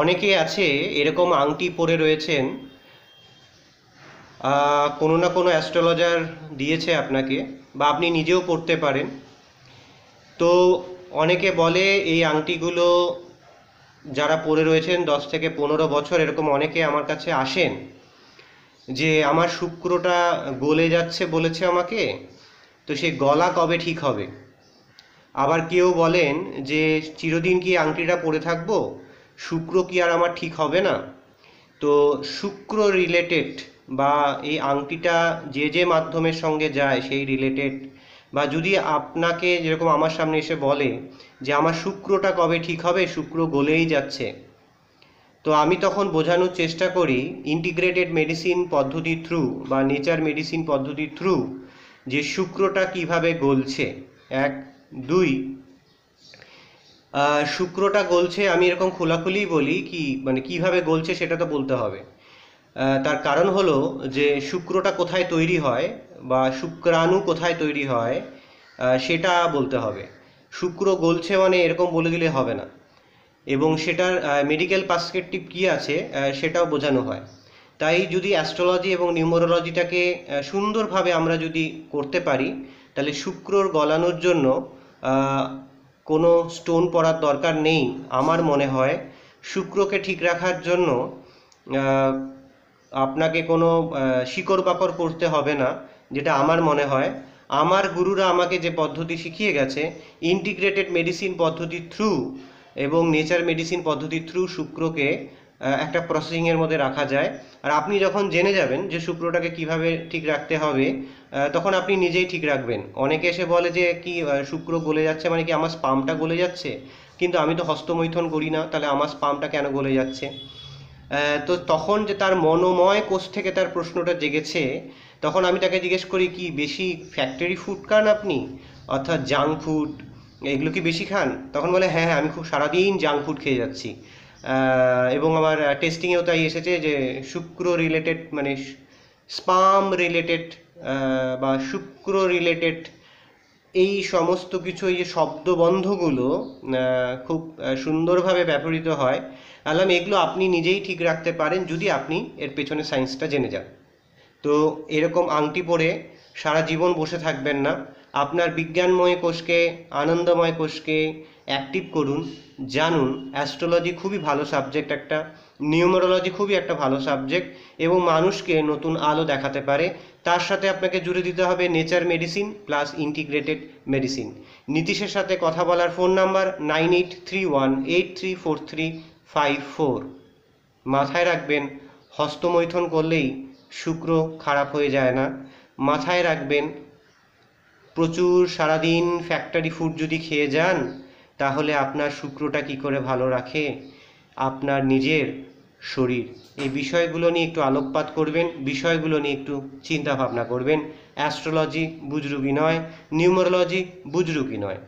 অনেকে আছে এরকম আংটি পরে রয়েছেন কোনো না কোনো অ্যাস্ট্রোলজার দিয়েছে আপনাকে বা আপনি নিজেও পড়তে পারেন তো অনেকে বলে এই আংটিগুলো যারা পরে রয়েছেন দশ থেকে পনেরো বছর এরকম অনেকে আমার কাছে আসেন যে আমার শুক্রটা গলে যাচ্ছে বলেছে আমাকে তো সে গলা কবে ঠিক হবে আবার কেউ বলেন যে চিরদিন কি আংটিটা পরে থাকবো শুক্র কি আর আমার ঠিক হবে না তো শুক্র রিলেটেড বা এই আংটিটা যে যে মাধ্যমের সঙ্গে যায় সেই রিলেটেড বা যদি আপনাকে যেরকম আমার সামনে এসে বলে যে আমার শুক্রটা কবে ঠিক হবে শুক্র গলেই যাচ্ছে তো আমি তখন বোঝানোর চেষ্টা করি ইন্টিগ্রেটেড মেডিসিন পদ্ধতি থ্রু বা নেচার মেডিসিন পদ্ধতি থ্রু যে শুক্রটা কিভাবে গলছে এক দুই শুক্রটা গলছে আমি এরকম খোলাখুলি বলি কি মানে কিভাবে গলছে সেটা তো বলতে হবে তার কারণ হলো যে শুক্রটা কোথায় তৈরি হয় বা শুক্রাণু কোথায় তৈরি হয় সেটা বলতে হবে শুক্র গলছে মানে এরকম বলে দিলে হবে না এবং সেটার মেডিকেল পার্সপেক্টিভ কী আছে সেটাও বোঝানো হয় তাই যদি অ্যাস্ট্রোলজি এবং নিউমোরোলজিটাকে সুন্দরভাবে আমরা যদি করতে পারি তাহলে শুক্রর গলানোর জন্য কোনো স্টোন পরার দরকার নেই আমার মনে হয় শুক্রকে ঠিক রাখার জন্য আপনাকে কোনো শিকড় বাকর করতে হবে না যেটা আমার মনে হয় আমার গুরুরা আমাকে যে পদ্ধতি শিখিয়ে গেছে ইন্টিগ্রেটেড মেডিসিন পদ্ধতির থ্রু এবং নেচার মেডিসিন পদ্ধতির থ্রু শুক্রকে একটা প্রসেসিংয়ের মধ্যে রাখা যায় আর আপনি যখন জেনে যাবেন যে শুক্রটাকে কিভাবে ঠিক রাখতে হবে তখন আপনি নিজেই ঠিক রাখবেন অনেকে এসে বলে যে কি শুক্র গলে যাচ্ছে মানে কি আমার স্পামটা গলে যাচ্ছে কিন্তু আমি তো হস্তমৈথন করি না তাহলে আমার স্পামটা কেন গলে যাচ্ছে তো তখন যে তার মনোময় কোষ থেকে তার প্রশ্নটা জেগেছে তখন আমি তাকে জিজ্ঞেস করি কি বেশি ফ্যাক্টরি ফুড খান আপনি অর্থাৎ জাঙ্ক ফুড এগুলো কি বেশি খান তখন বলে হ্যাঁ হ্যাঁ আমি খুব সারাদিন জাঙ্ক ফুড খেয়ে যাচ্ছি এবং আমার টেস্টিংয়েও তাই এসেছে যে শুক্র রিলেটেড মানে স্পাম রিলেটেড বা শুক্র রিলেটেড এই সমস্ত কিছু এই যে শব্দবন্ধগুলো খুব সুন্দরভাবে ব্যবহৃত হয় আলাম এগুলো আপনি নিজেই ঠিক রাখতে পারেন যদি আপনি এর পেছনে সায়েন্সটা জেনে যান তো এরকম আংটি পরে সারা জীবন বসে থাকবেন না আপনার বিজ্ঞানময় কোষকে আনন্দময় কোষকে অ্যাক্টিভ করুন জানুন অ্যাস্ট্রোলজি খুবই ভালো সাবজেক্ট একটা নিউমারোলজি খুবই একটা ভালো সাবজেক্ট এবং মানুষকে নতুন আলো দেখাতে পারে তার সাথে আপনাকে জুড়ে দিতে হবে nature medicine plus integrated medicine নীতিশের সাথে কথা বলার phone number nine eight three one eight three four three five four মাথায় রাখবেন হস্তমৈথন করলেই শুক্র খারাপ হয়ে যায় না মাথায় রাখবেন প্রচুর সারাদিন ফ্যাক্টরি ফুড যদি খেয়ে যান তাহলে আপনার শুক্রটা কি করে ভালো রাখে আপনার নিজের শরীর এই বিষয়গুলো নিয়ে একটু আলোকপাত করবেন বিষয়গুলো নিয়ে একটু চিন্তা ভাবনা করবেন অ্যাস্ট্রোলজি বুজরুগি নয় নিউমারোলজি বুজরুকি নয়